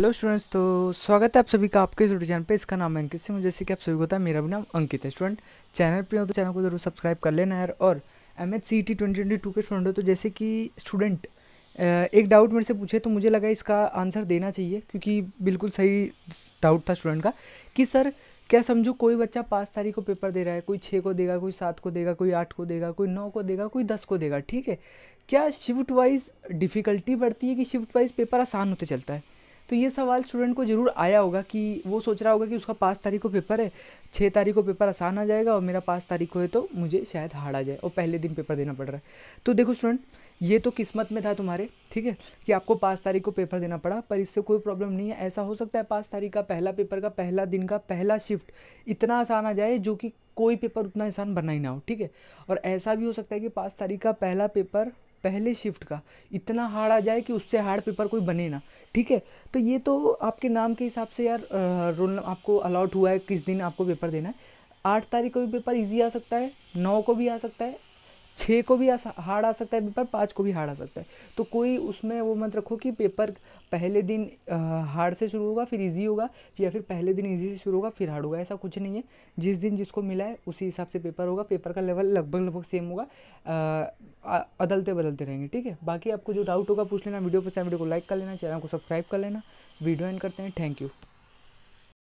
hello students तो स्वागत है आप सभी का आपके यूट्यूब चैनल पे इसका नाम अंकित सिंह जैसे कि आप सभी को पता है मेरा भी नाम अंकित है स्टूडेंट चैनल पे हो तो चैनल को जरूर सब्सक्राइब कर लेना यार और M H C T twenty twenty two के स्टूडेंट हो तो जैसे कि स्टूडेंट एक डाउट मेरे से पूछे तो मुझे लगा इसका आंसर देना चाहिए क्योंकि बिल्कुल सही डाउट था स्टूडेंट का कि सर क्या समझो कोई बच्चा पाँच तारीख को पेपर दे रहा है कोई छः को देगा कोई सात को देगा कोई आठ को देगा कोई नौ को देगा कोई दस को देगा ठीक है क्या शिफ्ट वाइज डिफ़िकल्टी बढ़ती है कि शिफ्ट वाइज पेपर आसान होते चलता है तो ये सवाल स्टूडेंट को ज़रूर आया होगा कि वो सोच रहा होगा कि उसका पाँच तारीख को पेपर है छः तारीख को पेपर आसान आ जाएगा और मेरा पाँच तारीख को है तो मुझे शायद हार्ड आ जाए और पहले दिन पेपर देना पड़ रहा है तो देखो स्टूडेंट ये तो किस्मत में था तुम्हारे ठीक है कि आपको पाँच तारीख को पेपर देना पड़ा पर इससे कोई प्रॉब्लम नहीं है ऐसा हो सकता है पाँच तारीख का पहला पेपर का पहला दिन का पहला शिफ्ट इतना आसान आ जाए जो कि कोई पेपर उतना आसान बना ही ना हो ठीक है और ऐसा भी हो सकता है कि पाँच तारीख का पहला पेपर पहले शिफ्ट का इतना हार्ड आ जाए कि उससे हार्ड पेपर कोई बने ना ठीक है तो ये तो आपके नाम के हिसाब से यार रोल आपको अलाउट हुआ है किस दिन आपको पेपर देना है आठ तारीख को भी पेपर ईजी आ सकता है नौ को भी आ सकता है छः को भी हार्ड आ सकता है पेपर पाँच को भी हार्ड आ सकता है तो कोई उसमें वो मत रखो कि पेपर पहले दिन हार्ड से शुरू होगा फिर इजी होगा या फिर पहले दिन इजी से शुरू होगा फिर हार्ड होगा ऐसा कुछ नहीं है जिस दिन जिसको मिला है उसी हिसाब से पेपर होगा पेपर का लेवल लगभग लगभग सेम होगा बदलते बदलते रहेंगे ठीक है बाकी आपको जो डाउट होगा पूछ लेना वीडियो पसंद वीडियो को लाइक कर लेना चैनल को सब्सक्राइब कर लेना वीडियो एंड करते हैं थैंक यू